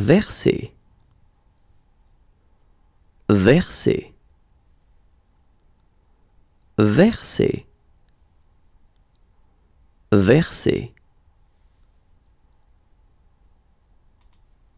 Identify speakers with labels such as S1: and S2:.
S1: verser verser verser verser